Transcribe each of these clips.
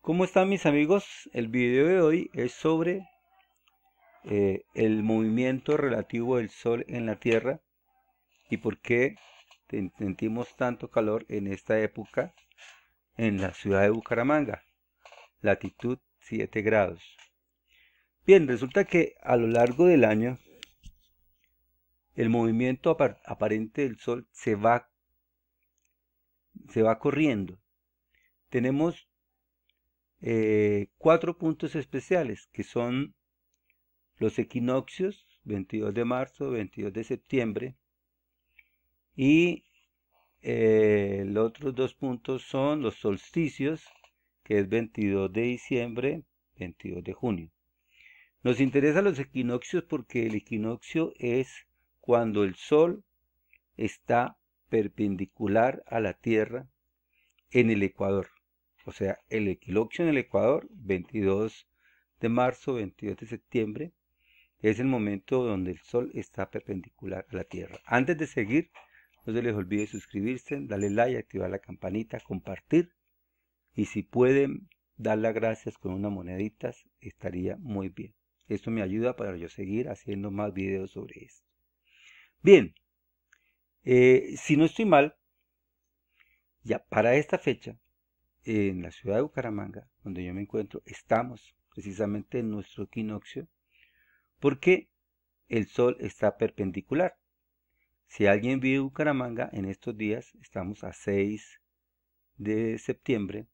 ¿Cómo están mis amigos? El video de hoy es sobre eh, el movimiento relativo del Sol en la Tierra y por qué sentimos tanto calor en esta época en la ciudad de Bucaramanga, latitud 7 grados. Bien, resulta que a lo largo del año el movimiento aparente del Sol se va, se va corriendo. Tenemos eh, cuatro puntos especiales, que son los equinoccios, 22 de marzo, 22 de septiembre, y eh, los otros dos puntos son los solsticios, que es 22 de diciembre, 22 de junio. Nos interesan los equinoccios porque el equinoccio es cuando el Sol está perpendicular a la Tierra en el Ecuador o sea, el equinoccio en el Ecuador, 22 de marzo, 22 de septiembre, es el momento donde el Sol está perpendicular a la Tierra. Antes de seguir, no se les olvide suscribirse, darle like, activar la campanita, compartir. Y si pueden dar las gracias con unas moneditas, estaría muy bien. Esto me ayuda para yo seguir haciendo más videos sobre esto. Bien, eh, si no estoy mal, ya para esta fecha en la ciudad de Bucaramanga, donde yo me encuentro, estamos precisamente en nuestro equinoccio, porque el sol está perpendicular. Si alguien vive Bucaramanga en estos días, estamos a 6 de septiembre,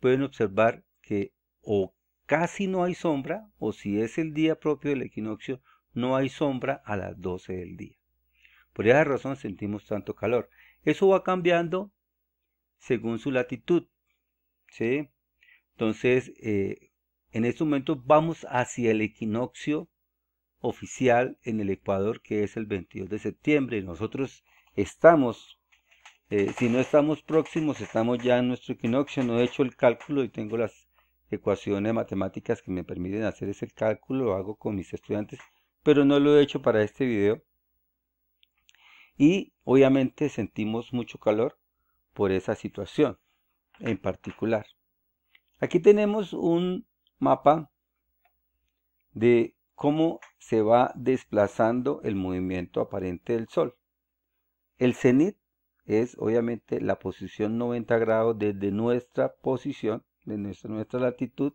pueden observar que o casi no hay sombra, o si es el día propio del equinoccio, no hay sombra a las 12 del día. Por esa razón sentimos tanto calor. Eso va cambiando según su latitud. ¿sí? Entonces, eh, en este momento vamos hacia el equinoccio oficial en el Ecuador, que es el 22 de septiembre. Nosotros estamos, eh, si no estamos próximos, estamos ya en nuestro equinoccio. No he hecho el cálculo y tengo las ecuaciones matemáticas que me permiten hacer ese cálculo, lo hago con mis estudiantes, pero no lo he hecho para este video. Y obviamente sentimos mucho calor por esa situación en particular. Aquí tenemos un mapa de cómo se va desplazando el movimiento aparente del Sol. El cenit es obviamente la posición 90 grados desde nuestra posición, de nuestra, nuestra latitud,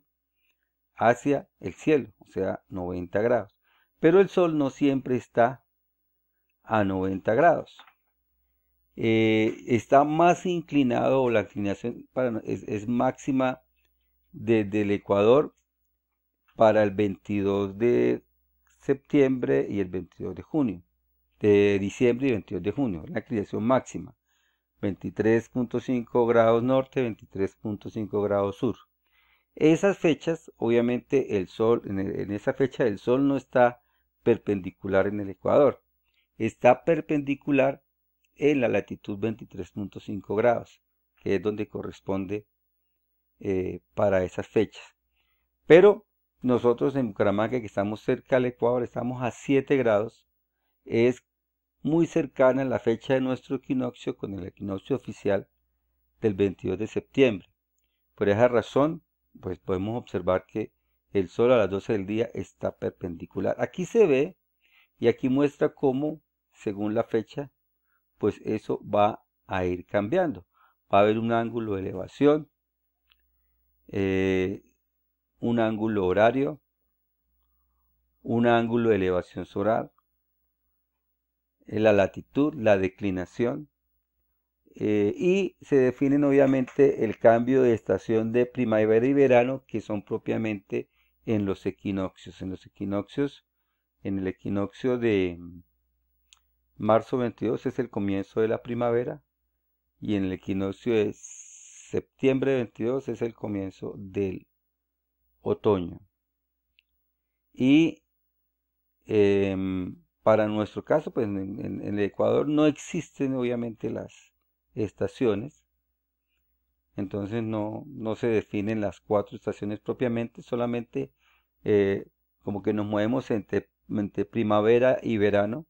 hacia el cielo, o sea, 90 grados. Pero el Sol no siempre está a 90 grados. Eh, está más inclinado o la inclinación es, máxima desde el Ecuador para el 22 de septiembre y el 22 de junio, de diciembre y 22 de junio, la inclinación máxima, 23.5 grados norte, 23.5 grados sur. Esas fechas, obviamente el sol, en, en esa fecha el sol no está perpendicular en el Ecuador, está perpendicular en la latitud 23.5 grados, que es donde corresponde eh, para esas fechas. Pero nosotros en Bucaramanga, que estamos cerca del Ecuador, estamos a 7 grados, es muy cercana la fecha de nuestro equinoccio con el equinoccio oficial del 22 de septiembre. Por esa razón, pues podemos observar que el sol a las 12 del día está perpendicular. Aquí se ve y aquí muestra cómo, según la fecha, pues eso va a ir cambiando. Va a haber un ángulo de elevación, eh, un ángulo horario, un ángulo de elevación solar, eh, la latitud, la declinación, eh, y se definen obviamente el cambio de estación de primavera y verano que son propiamente en los equinoccios. En los equinoccios, en el equinoccio de, Marzo 22 es el comienzo de la primavera y en el equinoccio de septiembre 22 es el comienzo del otoño. Y em, para nuestro caso, pues en, el Ecuador no existen obviamente las estaciones. Entonces no, no se definen las cuatro estaciones propiamente, solamente eh, como que nos movemos entre primavera y verano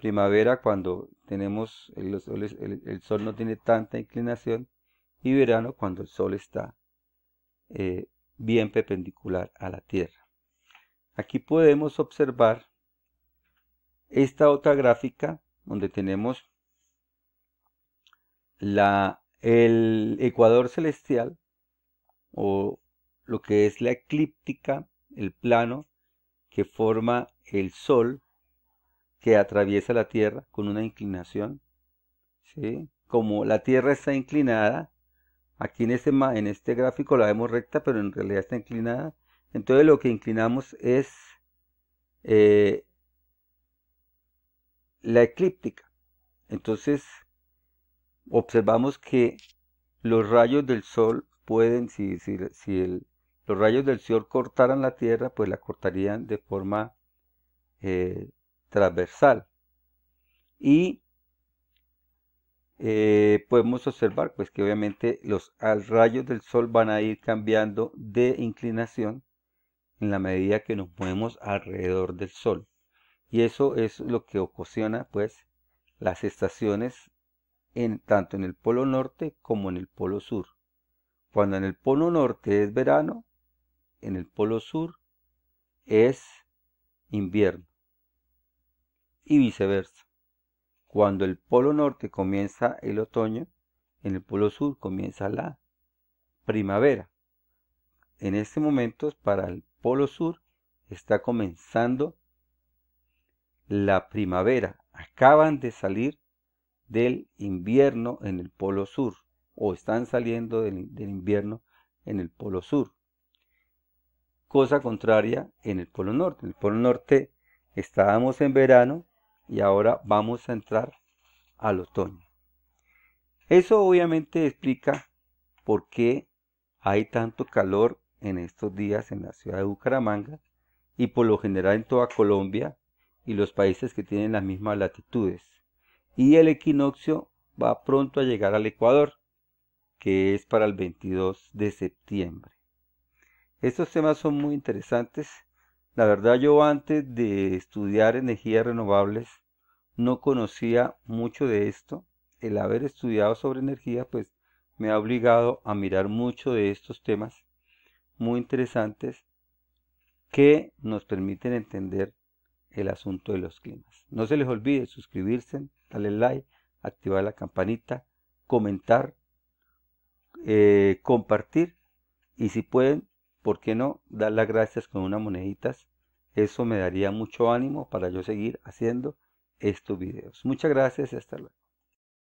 primavera cuando tenemos el sol, no tiene tanta inclinación y verano cuando el sol está eh, bien perpendicular a la Tierra. Aquí podemos observar esta otra gráfica donde tenemos la, el ecuador celestial o lo que es la eclíptica, el plano que forma el Sol que atraviesa la Tierra con una inclinación. Como la Tierra está inclinada, aquí en este, en este gráfico la vemos recta, pero en realidad está inclinada. Entonces lo que inclinamos es eh, la eclíptica. Entonces observamos que los rayos del Sol pueden, si, si los rayos del Sol cortaran la Tierra, pues la cortarían de forma eh, transversal. Y eh, podemos observar pues, que obviamente los rayos del sol van a ir cambiando de inclinación en la medida que nos movemos alrededor del sol. Y eso es lo que ocasiona pues las estaciones en, tanto en el polo norte como en el polo sur. Cuando en el polo norte es verano, en el polo sur es invierno y viceversa. Cuando el polo norte comienza el otoño, en el polo sur comienza la primavera. En este momento, para el polo sur, está comenzando la primavera. Acaban de salir del invierno en el polo sur, o están saliendo del, invierno en el polo sur. Cosa contraria en el polo norte. En el polo norte estábamos en verano y ahora vamos a entrar al otoño. Eso obviamente explica por qué hay tanto calor en estos días en la ciudad de Bucaramanga y por lo general en toda Colombia y los países que tienen las mismas latitudes. Y el equinoccio va pronto a llegar al Ecuador, que es para el 22 de septiembre. Estos temas son muy interesantes. La verdad yo antes de estudiar energías renovables no conocía mucho de esto, el haber estudiado sobre energía pues me ha obligado a mirar mucho de estos temas muy interesantes que nos permiten entender el asunto de los climas. No se les olvide suscribirse, darle like, activar la campanita, comentar, eh, compartir y si pueden, ¿por qué no? Dar las gracias con unas moneditas. Eso me daría mucho ánimo para yo seguir haciendo estos videos. Muchas gracias y hasta luego.